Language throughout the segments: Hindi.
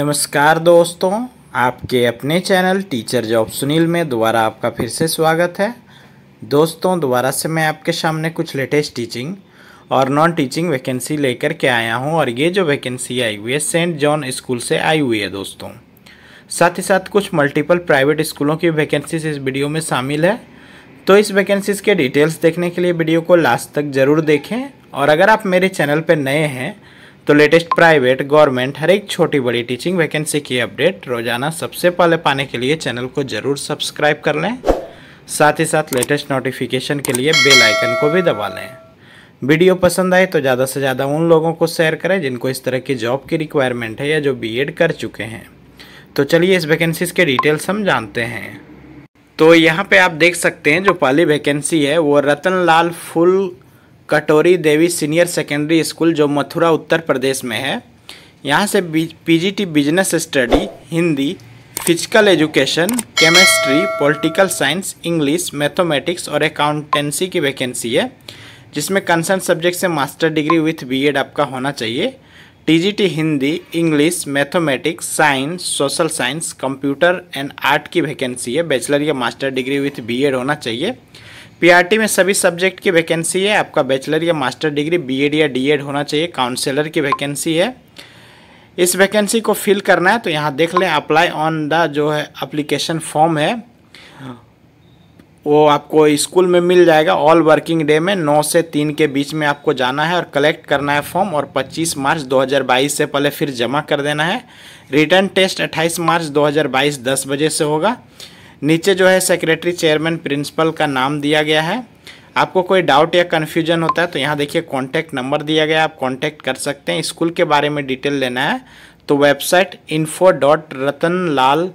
नमस्कार दोस्तों आपके अपने चैनल टीचर जॉब सुनील में दोबारा आपका फिर से स्वागत है दोस्तों दोबारा से मैं आपके सामने कुछ लेटेस्ट टीचिंग और नॉन टीचिंग वैकेंसी लेकर के आया हूं और ये जो वैकेंसी आई हुई है सेंट जॉन स्कूल से आई हुई है दोस्तों साथ ही साथ कुछ मल्टीपल प्राइवेट स्कूलों की वैकेंसीज इस वीडियो में शामिल है तो इस वैकेंसीज के डिटेल्स देखने के लिए वीडियो को लास्ट तक ज़रूर देखें और अगर आप मेरे चैनल पर नए हैं तो लेटेस्ट प्राइवेट गवर्नमेंट हर एक छोटी बड़ी टीचिंग वैकेंसी की अपडेट रोजाना सबसे पहले पाने के लिए चैनल को जरूर सब्सक्राइब कर लें साथ ही साथ लेटेस्ट नोटिफिकेशन के लिए बेल आइकन को भी दबा लें वीडियो पसंद आए तो ज़्यादा से ज़्यादा उन लोगों को शेयर करें जिनको इस तरह की जॉब की रिक्वायरमेंट है या जो बी कर चुके हैं तो चलिए इस वैकेंसीज के डिटेल्स हम जानते हैं तो यहाँ पे आप देख सकते हैं जो पहली वैकेंसी है वो रतन लाल फुल कटोरी देवी सीनियर सेकेंडरी स्कूल जो मथुरा उत्तर प्रदेश में है यहाँ से PGT business study Hindi physical education chemistry political science English mathematics और अकाउंटेंसी की वैकेंसी है जिसमें कंसर्न सब्जेक्ट से मास्टर डिग्री विथ बीएड आपका होना चाहिए TGT Hindi English mathematics science social science computer and art की वैकेंसी है बैचलर या मास्टर डिग्री विथ बीएड होना चाहिए पीआरटी में सभी सब्जेक्ट की वैकेंसी है आपका बैचलर या मास्टर डिग्री बीएड या डीएड होना चाहिए काउंसलर की वैकेंसी है इस वैकेंसी को फिल करना है तो यहाँ देख लें अप्लाई ऑन द जो है अप्लीकेशन फॉर्म है वो आपको स्कूल में मिल जाएगा ऑल वर्किंग डे में नौ से तीन के बीच में आपको जाना है और कलेक्ट करना है फॉर्म और 25 मार्च 2022 से पहले फिर जमा कर देना है रिटर्न टेस्ट 28 मार्च 2022 10 बजे से होगा नीचे जो है सेक्रेटरी चेयरमैन प्रिंसिपल का नाम दिया गया है आपको कोई डाउट या कन्फ्यूजन होता है तो यहाँ देखिए कॉन्टैक्ट नंबर दिया गया आप कॉन्टैक्ट कर सकते हैं स्कूल के बारे में डिटेल लेना है तो website info dot Ratan Lal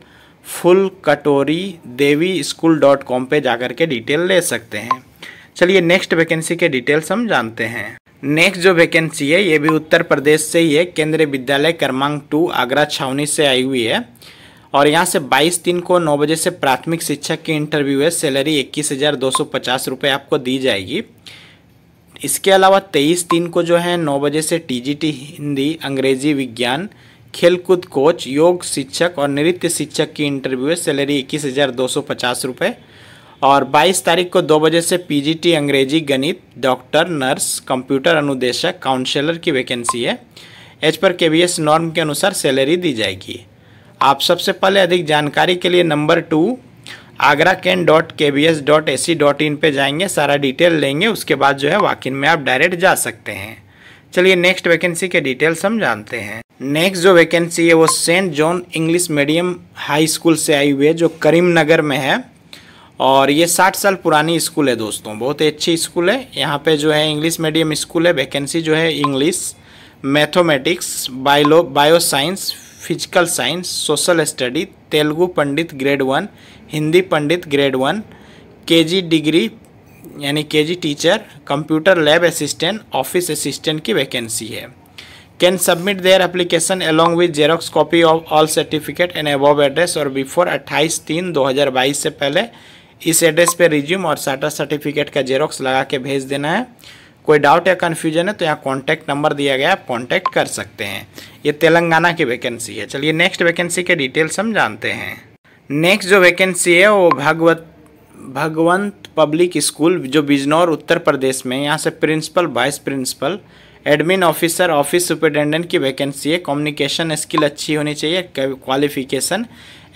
Phool Katori Devi school dot com पर जा के डिटेल ले सकते हैं चलिए नेक्स्ट वैकेंसी के डिटेल्स हम जानते हैं नेक्स्ट जो वैकेंसी है ये भी उत्तर प्रदेश से ही है केंद्रीय विद्यालय क्रमांक टू आगरा छावनी से आई हुई है और यहाँ से 22 तीन को 9 बजे से प्राथमिक शिक्षक की इंटरव्यू है सैलरी इक्कीस हज़ार दो सौ पचास रुपये आपको दी जाएगी इसके अलावा 23 तीन को जो है 9 बजे से टीजीटी हिंदी अंग्रेजी विज्ञान खेलकूद कोच योग शिक्षक और नृत्य शिक्षक की इंटरव्यू है सैलरी इक्कीस हज़ार दो सौ पचास रुपये और 22 तारीख को 2 बजे से पीजीटी अंग्रेजी गणित डॉक्टर नर्स कंप्यूटर अनुदेशक काउंसलर की वैकेंसी है एज पर के नॉर्म के अनुसार सैलरी दी जाएगी आप सबसे पहले अधिक जानकारी के लिए number two Agra cantt dot K B S dot A C dot in पर जाएंगे सारा डिटेल लेंगे उसके बाद जो है वाकिन में आप डायरेक्ट जा सकते हैं चलिए नेक्स्ट वैकेंसी के डिटेल्स हम जानते हैं नेक्स्ट जो वैकेंसी है वो saint John English medium high school से आई हुई है जो करीमनगर में है और ये 60 साल पुरानी स्कूल है दोस्तों बहुत ही अच्छी स्कूल है यहाँ पे जो है इंग्लिश मीडियम स्कूल है वैकेंसी जो है English mathematics bio bio science physical science social study Telugu pandit grade one Hindi pandit grade one KG degree यानी KG teacher computer lab assistant office assistant की वैकेंसी है can submit their application along with xerox copy of all certificate and above address और बिफोर 28 तीन 2022 से पहले इस एड्रेस पर रिज्यूम और साटा सर्टिफिकेट का जेरोक्स लगा के भेज देना है कोई डाउट या कन्फ्यूजन है तो यहाँ कॉन्टैक्ट नंबर दिया गया आप कॉन्टैक्ट कर सकते हैं ये तेलंगाना की वैकेंसी है चलिए नेक्स्ट वैकेंसी के डिटेल्स हम जानते हैं नेक्स्ट जो वैकेंसी है वो भगवत भगवंत पब्लिक स्कूल जो बिजनौर उत्तर प्रदेश में यहाँ से principal vice principal admin officer office superintendent की वैकेंसी है कम्युनिकेशन स्किल अच्छी होनी चाहिए क्वालिफिकेशन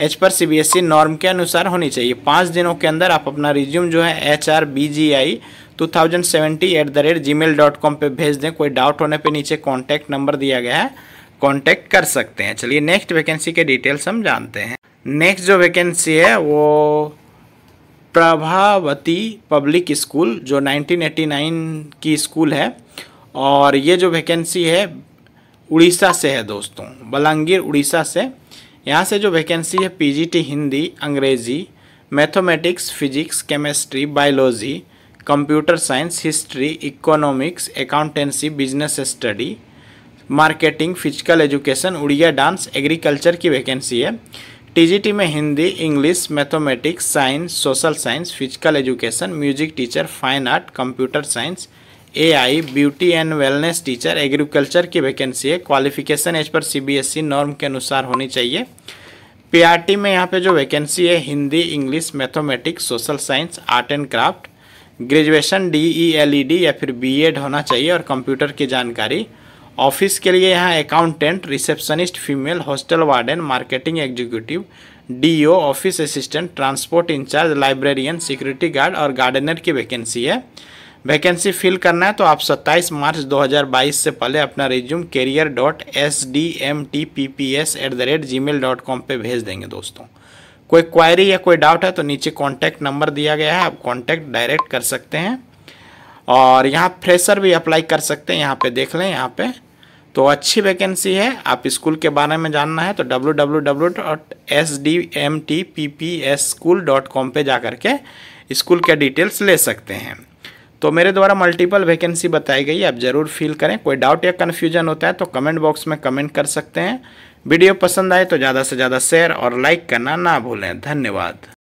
एच पर सी नॉर्म के अनुसार होनी चाहिए पाँच दिनों के अंदर आप अपना रिज्यूम जो है H R B G I two thousand seventy eight the rate gmail dot com पर भेज दें कोई डाउट होने पे नीचे कॉन्टैक्ट नंबर दिया गया है कॉन्टैक्ट कर सकते हैं चलिए नेक्स्ट वैकेंसी के डिटेल्स हम जानते हैं नेक्स्ट जो वैकेंसी है वो प्रभावती पब्लिक स्कूल जो 1989 की स्कूल है और ये जो वैकेंसी है उड़ीसा से है दोस्तों बलांगीर उड़ीसा से यहाँ से जो वैकेंसी है पीजीटी हिंदी अंग्रेज़ी mathematics physics chemistry biology computer science history economics accountancy business study marketing physical education Odia dance agriculture की वैकेंसी है टीजीटी में Hindi English mathematics science social science physical education music teacher fine art computer science AI beauty and wellness teacher agriculture की वैकेंसी है qualification as per CBSE norm e के अनुसार होनी चाहिए पीआरटी में यहाँ पे जो वैकेंसी है Hindi English mathematics social science art and craft graduation D E L E D या फिर बी एड e होना चाहिए और कंप्यूटर की जानकारी ऑफिस के लिए यहाँ accountant receptionist female hostel warden marketing executive DO office assistant transport incharge librarian security guard और गार्डनर की वैकेंसी है वैकेंसी फिल करना है तो आप 27 मार्च 2022 से पहले अपना resume career dot S D M T P P S at the rate gmail dot com पर भेज देंगे दोस्तों कोई क्वायरी या कोई डाउट है तो नीचे कॉन्टैक्ट नंबर दिया गया है आप कॉन्टैक्ट डायरेक्ट कर सकते हैं और यहाँ फ्रेशर भी अप्लाई कर सकते हैं यहाँ पे देख लें यहाँ पे तो अच्छी वैकेंसी है आप स्कूल के बारे में जानना है तो W W W dot S D M T P P S school dot com पर जा कर के स्कूल के डिटेल्स ले सकते हैं तो मेरे द्वारा मल्टीपल वैकेंसी बताई गई आप ज़रूर फील करें कोई डाउट या कन्फ्यूजन होता है तो कमेंट बॉक्स में कमेंट कर सकते हैं वीडियो पसंद आए तो ज़्यादा से ज़्यादा शेयर और लाइक करना ना भूलें धन्यवाद